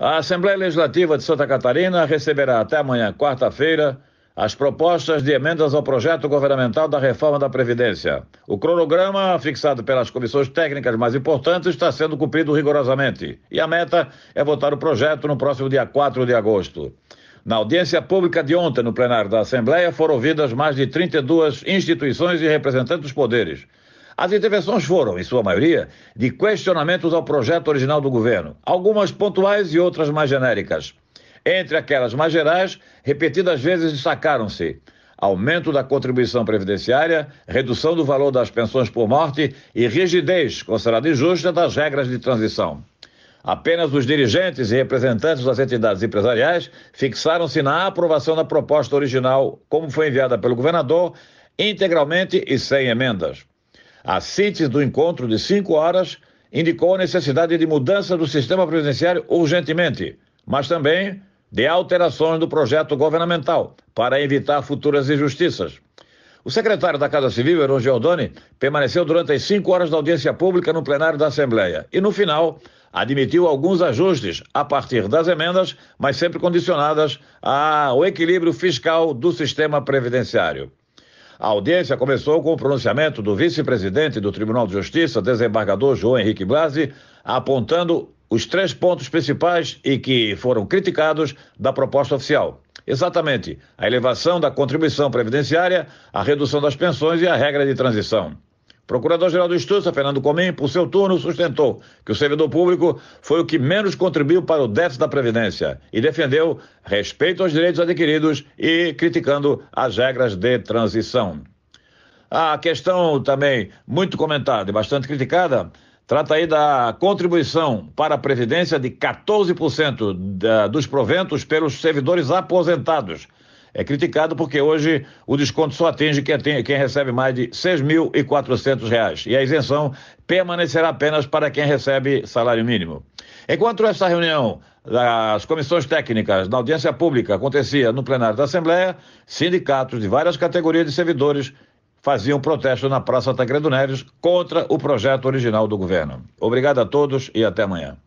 A Assembleia Legislativa de Santa Catarina receberá até amanhã, quarta-feira, as propostas de emendas ao projeto governamental da reforma da Previdência. O cronograma fixado pelas comissões técnicas mais importantes está sendo cumprido rigorosamente e a meta é votar o projeto no próximo dia 4 de agosto. Na audiência pública de ontem no plenário da Assembleia foram ouvidas mais de 32 instituições e representantes dos poderes. As intervenções foram, em sua maioria, de questionamentos ao projeto original do governo, algumas pontuais e outras mais genéricas. Entre aquelas mais gerais, repetidas vezes destacaram-se aumento da contribuição previdenciária, redução do valor das pensões por morte e rigidez, considerada injusta, das regras de transição. Apenas os dirigentes e representantes das entidades empresariais fixaram-se na aprovação da proposta original, como foi enviada pelo governador, integralmente e sem emendas. A CITES do encontro de cinco horas indicou a necessidade de mudança do sistema previdenciário urgentemente, mas também de alterações do projeto governamental para evitar futuras injustiças. O secretário da Casa Civil, Heron Giordani, permaneceu durante as cinco horas da audiência pública no plenário da Assembleia e, no final, admitiu alguns ajustes a partir das emendas, mas sempre condicionadas ao equilíbrio fiscal do sistema previdenciário. A audiência começou com o pronunciamento do vice-presidente do Tribunal de Justiça, desembargador João Henrique Blasi, apontando os três pontos principais e que foram criticados da proposta oficial. Exatamente, a elevação da contribuição previdenciária, a redução das pensões e a regra de transição. Procurador-Geral do Justiça, Fernando Comim, por seu turno, sustentou que o servidor público foi o que menos contribuiu para o déficit da Previdência e defendeu respeito aos direitos adquiridos e criticando as regras de transição. A questão também muito comentada e bastante criticada trata aí da contribuição para a Previdência de 14% da, dos proventos pelos servidores aposentados é criticado porque hoje o desconto só atinge quem, quem recebe mais de R$ 6.400 e a isenção permanecerá apenas para quem recebe salário mínimo. Enquanto essa reunião das comissões técnicas na audiência pública acontecia no plenário da Assembleia, sindicatos de várias categorias de servidores faziam protesto na Praça Tancredo Neves contra o projeto original do governo. Obrigado a todos e até amanhã.